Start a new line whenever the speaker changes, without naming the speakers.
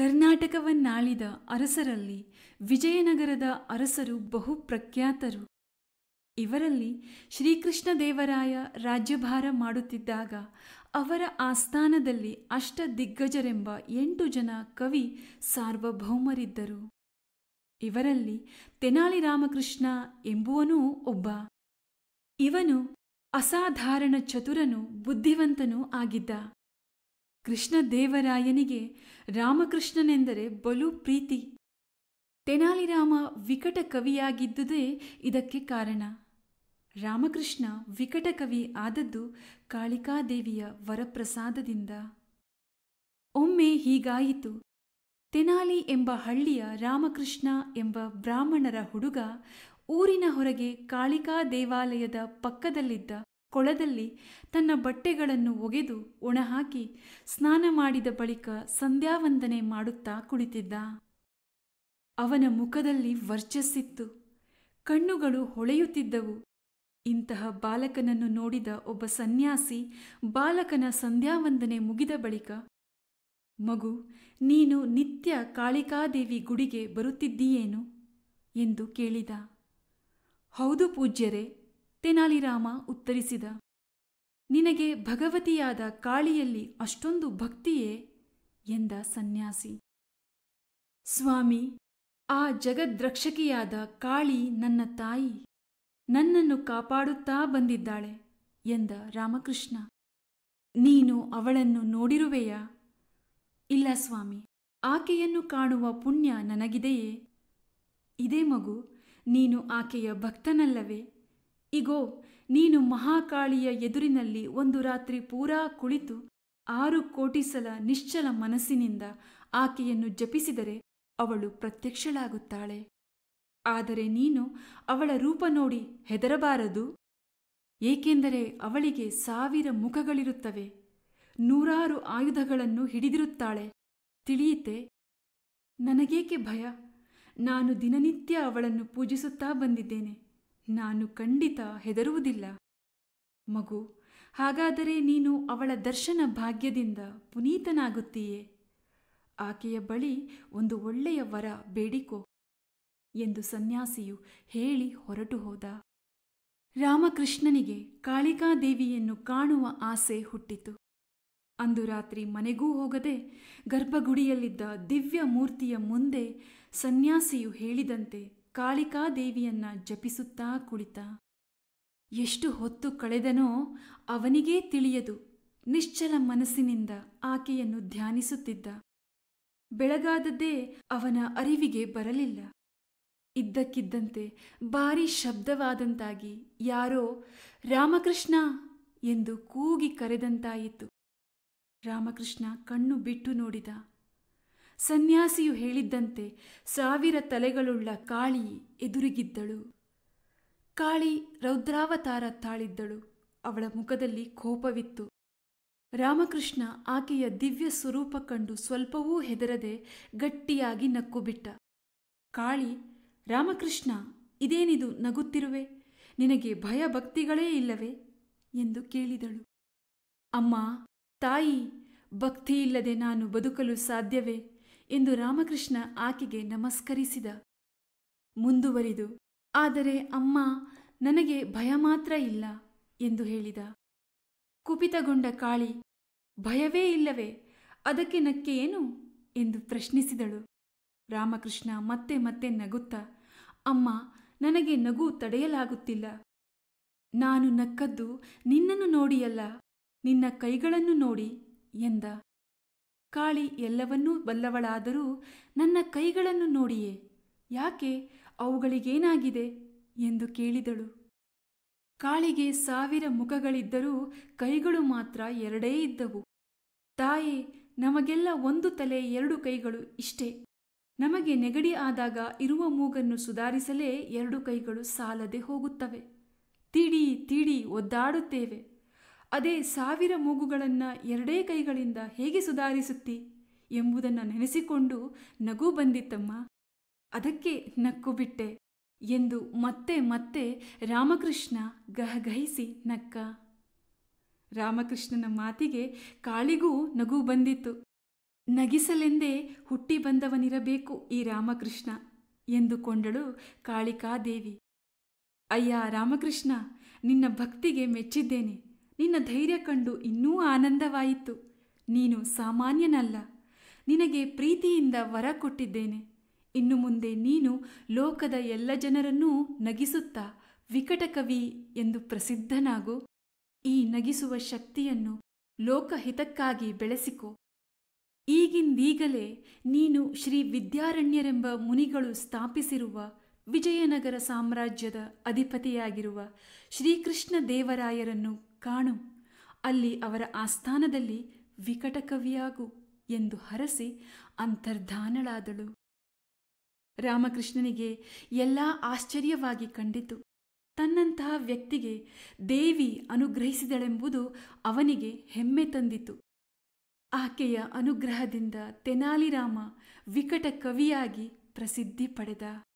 ಕರ್ನಾಟಕವನ್ನಾಳಿದ ಅರಸರಲ್ಲಿ ವಿಜಯನಗರದ ಅರಸರು ಬಹು ಪ್ರಖ್ಯಾತರು ಇವರಲ್ಲಿ ಶ್ರೀಕೃಷ್ಣದೇವರಾಯ ರಾಜ್ಯಭಾರ ಮಾಡುತ್ತಿದ್ದಾಗ ಅವರ ಆಸ್ಥಾನದಲ್ಲಿ ಅಷ್ಟ ದಿಗ್ಗಜರೆಂಬ ಎಂಟು ಜನ ಕವಿ ಸಾರ್ವಭೌಮರಿದ್ದರು ಇವರಲ್ಲಿ ತೆನಾಲಿ ರಾಮಕೃಷ್ಣ ಎಂಬುವನೂ ಒಬ್ಬ ಇವನು ಅಸಾಧಾರಣ ಚತುರನು ಬುದ್ಧಿವಂತನೂ ಆಗಿದ್ದ ಕೃಷ್ಣದೇವರಾಯನಿಗೆ ರಾಮಕೃಷ್ಣನೆಂದರೆ ಬಲು ಪ್ರೀತಿ ತೆನಾಲಿರಾಮ ವಿಕಟ ಕವಿಯಾಗಿದ್ದುದೇ ಇದಕ್ಕೆ ಕಾರಣ ರಾಮಕೃಷ್ಣ ವಿಕಟ ಕವಿ ಆದದ್ದು ಕಾಳಿಕಾದೇವಿಯ ವರಪ್ರಸಾದದಿಂದ ಒಮ್ಮೆ ಹೀಗಾಯಿತು ತೆನಾಲಿ ಎಂಬ ಹಳ್ಳಿಯ ರಾಮಕೃಷ್ಣ ಎಂಬ ಬ್ರಾಹ್ಮಣರ ಹುಡುಗ ಊರಿನ ಹೊರಗೆ ಕಾಳಿಕಾ ದೇವಾಲಯದ ಪಕ್ಕದಲ್ಲಿದ್ದ ಕೊಳದಲ್ಲಿ ತನ್ನ ಬಟ್ಟೆಗಳನ್ನು ಒಗೆದು ಒಣಹಾಕಿ ಸ್ನಾನ ಮಾಡಿದ ಬಳಿಕ ಸಂಧ್ಯಾವಂದನೆ ಮಾಡುತ್ತಾ ಕುಳಿತಿದ್ದ ಅವನ ಮುಖದಲ್ಲಿ ವರ್ಚಸ್ಸಿತ್ತು ಕಣ್ಣುಗಳು ಹೊಳೆಯುತ್ತಿದ್ದವು ಇಂತಹ ಬಾಲಕನನ್ನು ನೋಡಿದ ಒಬ್ಬ ಸನ್ಯಾಸಿ ಬಾಲಕನ ಸಂಧ್ಯಾವಂದನೆ ಮುಗಿದ ಬಳಿಕ ಮಗು ನೀನು ನಿತ್ಯ ಕಾಳಿಕಾದೇವಿ ಗುಡಿಗೆ ಬರುತ್ತಿದ್ದೀಯೇನು ಎಂದು ಕೇಳಿದ ಹೌದು ಪೂಜ್ಯರೇ ತೆನಾಲಿರಾಮ ಉತ್ತರಿಸಿದ ನಿನಗೆ ಭಗವತಿಯಾದ ಕಾಳಿಯಲ್ಲಿ ಅಷ್ಟೊಂದು ಭಕ್ತಿಯೇ ಎಂದ ಸನ್ಯಾಸಿ ಸ್ವಾಮಿ ಆ ಜಗದ್ರಕ್ಷಕಿಯಾದ ಕಾಳಿ ನನ್ನ ತಾಯಿ ನನ್ನನ್ನು ಕಾಪಾಡುತ್ತಾ ಬಂದಿದ್ದಾಳೆ ಎಂದ ರಾಮಕೃಷ್ಣ ನೀನು ಅವಳನ್ನು ನೋಡಿರುವೆಯಾ ಇಲ್ಲ ಸ್ವಾಮಿ ಆಕೆಯನ್ನು ಕಾಣುವ ಪುಣ್ಯ ನನಗಿದೆಯೇ ಇದೇ ಮಗು ನೀನು ಆಕೆಯ ಭಕ್ತನಲ್ಲವೇ ಇಗೋ ನೀನು ಮಹಾಕಾಳಿಯ ಎದುರಿನಲ್ಲಿ ಒಂದು ರಾತ್ರಿ ಪೂರಾ ಕುಳಿತು ಆರು ಕೋಟಿ ಸಲ ನಿಶ್ಚಲ ಮನಸ್ಸಿನಿಂದ ಆಕೆಯನ್ನು ಜಪಿಸಿದರೆ ಅವಳು ಪ್ರತ್ಯಕ್ಷಳಾಗುತ್ತಾಳೆ ಆದರೆ ನೀನು ಅವಳ ರೂಪ ನೋಡಿ ಹೆದರಬಾರದು ಏಕೆಂದರೆ ಅವಳಿಗೆ ಸಾವಿರ ಮುಖಗಳಿರುತ್ತವೆ ನೂರಾರು ಆಯುಧಗಳನ್ನು ಹಿಡಿದಿರುತ್ತಾಳೆ ತಿಳಿಯಿತೆ ನನಗೇಕೆ ಭಯ ನಾನು ದಿನನಿತ್ಯ ಅವಳನ್ನು ಪೂಜಿಸುತ್ತಾ ಬಂದಿದ್ದೇನೆ ನಾನು ಖಂಡಿತ ಹೆದರುವುದಿಲ್ಲ ಮಗು ಹಾಗಾದರೆ ನೀನು ಅವಳ ದರ್ಶನ ಭಾಗ್ಯದಿಂದ ಪುನೀತನಾಗುತ್ತೀಯೇ ಆಕೆಯ ಬಳಿ ಒಂದು ಒಳ್ಳೆಯ ವರ ಬೇಡಿಕೋ ಎಂದು ಸನ್ಯಾಸಿಯು ಹೇಳಿ ಹೊರಟು ಹೋದ ರಾಮಕೃಷ್ಣನಿಗೆ ಕಾಳಿಕಾದೇವಿಯನ್ನು ಕಾಣುವ ಆಸೆ ಹುಟ್ಟಿತು ಅಂದು ರಾತ್ರಿ ಮನೆಗೂ ಹೋಗದೆ ಗರ್ಭಗುಡಿಯಲ್ಲಿದ್ದ ದಿವ್ಯ ಮೂರ್ತಿಯ ಮುಂದೆ ಸನ್ಯಾಸಿಯು ಹೇಳಿದಂತೆ ಕಾಳಿಕಾದೇವಿಯನ್ನ ಜಪಿಸುತ್ತಾ ಕುಳಿತ ಎಷ್ಟು ಹೊತ್ತು ಕಳೆದನೋ ಅವನಿಗೇ ತಿಳಿಯದು ನಿಶ್ಚಲ ಮನಸ್ಸಿನಿಂದ ಆಕೆಯನ್ನು ಧ್ಯಾನಿಸುತ್ತಿದ್ದ ಬೆಳಗಾದದ್ದೇ ಅವನ ಅರಿವಿಗೆ ಬರಲಿಲ್ಲ ಇದ್ದಕ್ಕಿದ್ದಂತೆ ಭಾರೀ ಶಬ್ದವಾದಂತಾಗಿ ಯಾರೋ ರಾಮಕೃಷ್ಣ ಎಂದು ಕೂಗಿ ಕರೆದಂತಾಯಿತು ರಾಮಕೃಷ್ಣ ಕಣ್ಣು ಬಿಟ್ಟು ನೋಡಿದ ಸನ್ಯಾಸಿಯು ಹೇಳಿದ್ದಂತೆ ಸಾವಿರ ತಲೆಗಳುಳ್ಳ ಕಾಳಿ ಎದುರಿಗಿದ್ದಳು ಕಾಳಿ ರೌದ್ರಾವತಾರ ತಾಳಿದ್ದಳು ಅವಳ ಮುಖದಲ್ಲಿ ಕೋಪವಿತ್ತು ರಾಮಕೃಷ್ಣ ಆಕೆಯ ದಿವ್ಯ ಸ್ವರೂಪ ಕಂಡು ಸ್ವಲ್ಪವೂ ಹೆದರದೆ ಗಟ್ಟಿಯಾಗಿ ನಕ್ಕುಬಿಟ್ಟ ಕಾಳಿ ರಾಮಕೃಷ್ಣ ಇದೇನಿದು ನಗುತ್ತಿರುವೆ ನಿನಗೆ ಭಯ ಭಕ್ತಿಗಳೇ ಇಲ್ಲವೇ ಎಂದು ಕೇಳಿದಳು ಅಮ್ಮ ತಾಯಿ ಭಕ್ತಿಯಿಲ್ಲದೆ ನಾನು ಬದುಕಲು ಸಾಧ್ಯವೇ ಎಂದು ರಾಮಕೃಷ್ಣ ಆಕೆಗೆ ನಮಸ್ಕರಿಸಿದ ಮುಂದುವರಿದು ಆದರೆ ಅಮ್ಮ ನನಗೆ ಭಯ ಮಾತ್ರ ಇಲ್ಲ ಎಂದು ಹೇಳಿದ ಕುಪಿತಗೊಂಡ ಕಾಳಿ ಭಯವೇ ಇಲ್ಲವೇ ಅದಕ್ಕೆ ನಕ್ಕೆ ಏನು ಎಂದು ಪ್ರಶ್ನಿಸಿದಳು ರಾಮಕೃಷ್ಣ ಮತ್ತೆ ಮತ್ತೆ ನಗುತ್ತ ಅಮ್ಮ ನನಗೆ ನಗು ತಡೆಯಲಾಗುತ್ತಿಲ್ಲ ನಾನು ನಕ್ಕದ್ದು ನಿನ್ನನ್ನು ನೋಡಿಯಲ್ಲ ನಿನ್ನ ಕೈಗಳನ್ನು ನೋಡಿ ಎಂದ ಕಾಳಿ ಎಲ್ಲವನ್ನೂ ಬಲ್ಲವಳಾದರೂ ನನ್ನ ಕೈಗಳನ್ನು ನೋಡಿಯೇ ಯಾಕೆ ಅವುಗಳಿಗೇನಾಗಿದೆ ಎಂದು ಕೇಳಿದಳು ಕಾಳಿಗೆ ಸಾವಿರ ಮುಖಗಳಿದ್ದರೂ ಕೈಗಳು ಮಾತ್ರ ಎರಡೇ ಇದ್ದವು ತಾಯಿ ನಮಗೆಲ್ಲ ಒಂದು ತಲೆ ಎರಡು ಕೈಗಳು ಇಷ್ಟೇ ನಮಗೆ ನೆಗಡಿ ಆದಾಗ ಇರುವ ಮೂಗನ್ನು ಸುಧಾರಿಸಲೇ ಎರಡು ಕೈಗಳು ಸಾಲದೆ ಹೋಗುತ್ತವೆ ತಿಡಿ ತಿಡಿ ಒದ್ದಾಡುತ್ತೇವೆ ಅದೇ ಸಾವಿರ ಮೂಗುಗಳನ್ನು ಎರಡೇ ಕೈಗಳಿಂದ ಹೇಗೆ ಸುಧಾರಿಸುತ್ತಿ ಎಂಬುದನ್ನು ನೆನೆಸಿಕೊಂಡು ನಗು ಬಂದಿತ್ತಮ್ಮ ಅದಕ್ಕೆ ನಕ್ಕು ಬಿಟ್ಟೆ ಎಂದು ಮತ್ತೆ ಮತ್ತೆ ರಾಮಕೃಷ್ಣ ಗಹಗಹಿಸಿ ನಕ್ಕ ರಾಮಕೃಷ್ಣನ ಮಾತಿಗೆ ಕಾಳಿಗೂ ನಗು ಬಂದಿತ್ತು ನಗಿಸಲೆಂದೇ ಹುಟ್ಟಿ ಬಂದವನಿರಬೇಕು ಈ ರಾಮಕೃಷ್ಣ ಎಂದು ಎಂದುಕೊಂಡಳು ಕಾಳಿಕಾದೇವಿ ಅಯ್ಯ ರಾಮಕೃಷ್ಣ ನಿನ್ನ ಭಕ್ತಿಗೆ ಮೆಚ್ಚಿದ್ದೇನೆ ನಿನ್ನ ಧೈರ್ಯ ಕಂಡು ಇನ್ನೂ ಆನಂದವಾಯಿತು ನೀನು ಸಾಮಾನ್ಯನಲ್ಲ ನಿನಗೆ ಪ್ರೀತಿಯಿಂದ ವರ ಕೊಟ್ಟಿದ್ದೇನೆ ಇನ್ನು ಮುಂದೆ ನೀನು ಲೋಕದ ಎಲ್ಲ ಜನರನ್ನೂ ನಗಿಸುತ್ತಾ ವಿಕಟ ಕವಿ ಎಂದು ಪ್ರಸಿದ್ಧನಾಗು ಈ ನಗಿಸುವ ಶಕ್ತಿಯನ್ನು ಲೋಕಹಿತಕ್ಕಾಗಿ ಬೆಳೆಸಿಕೊ ಈಗಿಂದೀಗಲೇ ನೀನು ಶ್ರೀ ವಿದ್ಯಾರಣ್ಯರೆಂಬ ಮುನಿಗಳು ಸ್ಥಾಪಿಸಿರುವ ವಿಜಯನಗರ ಸಾಮ್ರಾಜ್ಯದ ಅಧಿಪತಿಯಾಗಿರುವ ಶ್ರೀಕೃಷ್ಣ ದೇವರಾಯರನ್ನು ಕಾಣು ಅಲ್ಲಿ ಅವರ ಆಸ್ಥಾನದಲ್ಲಿ ವಿಕಟಕವಿಯಾಗು ಎಂದು ಹರಸಿ ಅಂತರ್ಧಾನಳಾದಳು ರಾಮಕೃಷ್ಣನಿಗೆ ಎಲ್ಲ ಆಶ್ಚರ್ಯವಾಗಿ ಕಂಡಿತು ತನ್ನಂತಹ ವ್ಯಕ್ತಿಗೆ ದೇವಿ ಅನುಗ್ರಹಿಸಿದಳೆಂಬುದು ಅವನಿಗೆ ಹೆಮ್ಮೆ ತಂದಿತು ಆಕೆಯ ಅನುಗ್ರಹದಿಂದ ತೆನಾಲಿರಾಮ ವಿಕಟ ಕವಿಯಾಗಿ ಪ್ರಸಿದ್ಧಿ ಪಡೆದ